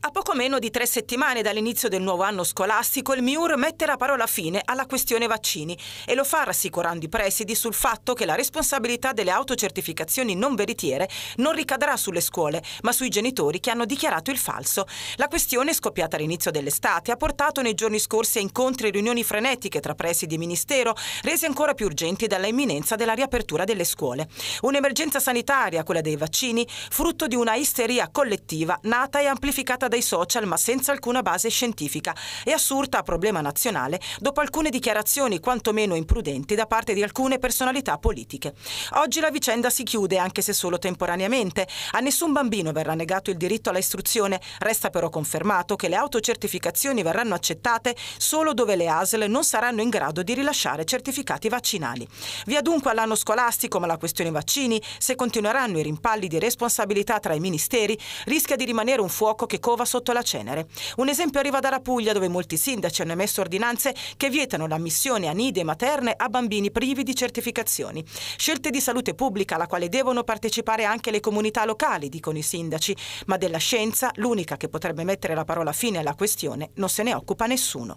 A poco meno di tre settimane dall'inizio del nuovo anno scolastico, il MIUR mette la parola fine alla questione vaccini e lo fa rassicurando i presidi sul fatto che la responsabilità delle autocertificazioni non veritiere non ricadrà sulle scuole, ma sui genitori che hanno dichiarato il falso. La questione, scoppiata all'inizio dell'estate, ha portato nei giorni scorsi a incontri e riunioni frenetiche tra presidi e ministero, rese ancora più urgenti dalla imminenza della riapertura delle scuole. Un'emergenza sanitaria, quella dei vaccini, frutto di una isteria collettiva nata e amplificata inventata dai social ma senza alcuna base scientifica e assurta a problema nazionale dopo alcune dichiarazioni quantomeno imprudenti da parte di alcune personalità politiche. Oggi la vicenda si chiude anche se solo temporaneamente. A nessun bambino verrà negato il diritto all'istruzione. resta però confermato che le autocertificazioni verranno accettate solo dove le ASL non saranno in grado di rilasciare certificati vaccinali. Via dunque all'anno scolastico, ma la questione vaccini, se continueranno i rimpalli di responsabilità tra i ministeri, rischia di rimanere un fuoco che cova uova sotto la cenere. Un esempio arriva dalla Puglia dove molti sindaci hanno emesso ordinanze che vietano l'ammissione a nidi materne a bambini privi di certificazioni. Scelte di salute pubblica alla quale devono partecipare anche le comunità locali, dicono i sindaci, ma della scienza, l'unica che potrebbe mettere la parola fine alla questione, non se ne occupa nessuno.